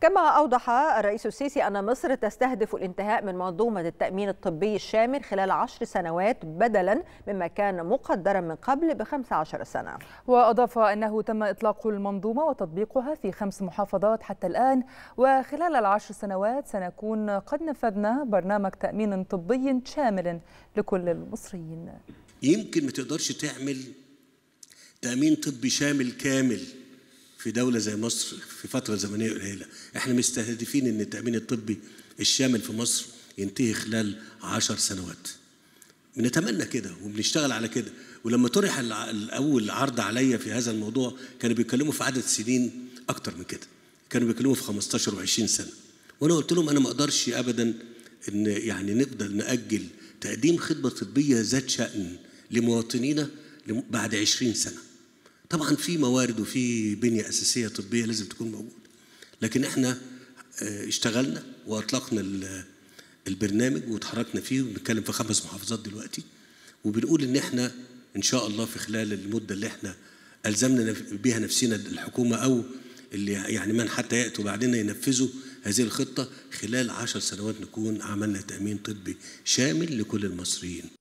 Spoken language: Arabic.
كما أوضح الرئيس السيسي أن مصر تستهدف الانتهاء من منظومة التأمين الطبي الشامل خلال عشر سنوات بدلا مما كان مقدرا من قبل بخمس عشر سنة وأضاف أنه تم إطلاق المنظومة وتطبيقها في خمس محافظات حتى الآن وخلال العشر سنوات سنكون قد نفذنا برنامج تأمين طبي شامل لكل المصريين يمكن ما تقدرش تعمل تأمين طبي شامل كامل في دوله زي مصر في فتره زمنيه قليله احنا مستهدفين ان التامين الطبي الشامل في مصر ينتهي خلال عشر سنوات بنتمنى كده وبنشتغل على كده ولما طرح الاول عرض عليا في هذا الموضوع كانوا بيتكلموا في عدد سنين اكتر من كده كانوا بيتكلموا في 15 و20 سنه وانا قلت لهم انا ما اقدرش ابدا ان يعني نقدر ناجل تقديم خدمه طبيه ذات شان لمواطنينا بعد 20 سنه طبعا في موارد وفي بنيه اساسيه طبيه لازم تكون موجوده لكن احنا آه، اشتغلنا واطلقنا البرنامج وتحركنا فيه وبنتكلم في خمس محافظات دلوقتي وبنقول ان احنا ان شاء الله في خلال المده اللي احنا الزمنا بها نفسنا الحكومه او اللي يعني من حتى ياتوا بعدنا ينفذوا هذه الخطه خلال عشر سنوات نكون عملنا تامين طبي شامل لكل المصريين